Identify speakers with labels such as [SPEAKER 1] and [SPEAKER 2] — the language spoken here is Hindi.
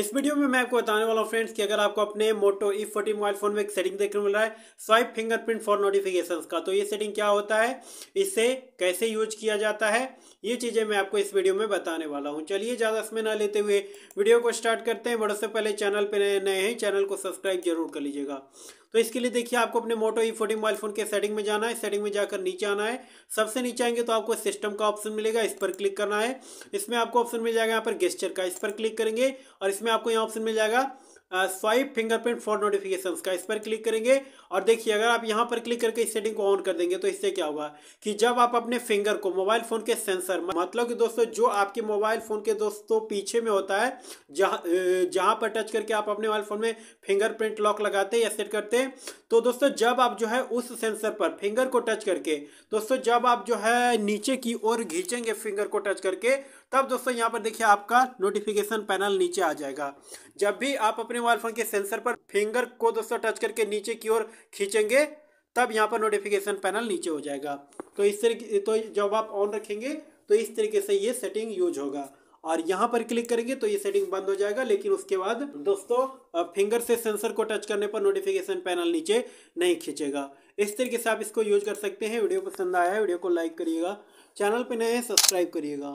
[SPEAKER 1] इस वीडियो में मैं आपको बताने वाला हूँ फ्रेंड्स कि अगर आपको अपने Moto E forty mobile phone में एक सेटिंग देखने को मिल रहा है स्वाइप फिंगरप्रिंट फॉर नोटिफिकेशन का तो ये सेटिंग क्या होता है इससे कैसे यूज किया जाता है ये चीज़ें मैं आपको इस वीडियो में बताने वाला हूँ चलिए ज़्यादा समय ना लेते हुए वीडियो को स्टार्ट करते हैं बड़ों से पहले चैनल पर नए नए हैं चैनल को सब्सक्राइब जरूर कर लीजिएगा तो इसके लिए देखिए आपको अपने Moto E forty mobile phone के सेटिंग में जाना है सेटिंग में जाकर नीचे आना है सबसे नीचे आएंगे तो आपको सिस्टम का ऑप्शन मिलेगा इस पर क्लिक करना है इसमें आपको ऑप्शन मिल जाएगा यहाँ पर गेस्चर का इस पर क्लिक करेंगे और इसमें आपको यहाँ ऑप्शन मिल जाएगा स्वाइप फिंगरप्रिंट फॉर नोटिफिकेशन का इस पर क्लिक करेंगे और देखिए अगर आप यहाँ पर क्लिक करके इस सेटिंग को ऑन कर देंगे तो इससे क्या होगा कि जब आप अपने फिंगर को मोबाइल फ़ोन के सेंसर मतलब कि दोस्तों जो आपके मोबाइल फ़ोन के दोस्तों पीछे में होता है जहाँ जहाँ पर टच करके आप अपने मोबाइल फ़ोन में फिंगरप्रिंट लॉक लगाते हैं या सेट करते हैं तो दोस्तों जब आप जो है उस सेंसर पर फिंगर को टच करके दोस्तों जब आप जो है नीचे की ओर घींचेंगे फिंगर को टच करके तब दोस्तों यहाँ पर देखिए आपका नोटिफिकेशन पैनल नीचे आ जाएगा जब भी आप अपने मोबाइल फ़ोन के सेंसर पर फिंगर को दोस्तों टच करके नीचे की ओर खींचेंगे तब यहाँ पर नोटिफिकेशन पैनल नीचे हो जाएगा तो इस तरीके तो जब आप ऑन रखेंगे तो इस तरीके से ये सेटिंग यूज होगा और यहाँ पर क्लिक करेंगे तो ये सेटिंग बंद हो जाएगा लेकिन उसके बाद दोस्तों फिंगर से सेंसर को टच करने पर नोटिफिकेशन पैनल नीचे नहीं खींचेगा इस तरीके से आप इसको यूज कर सकते हैं वीडियो पसंद आया है वीडियो को लाइक करिएगा चैनल पर नए सब्सक्राइब करिएगा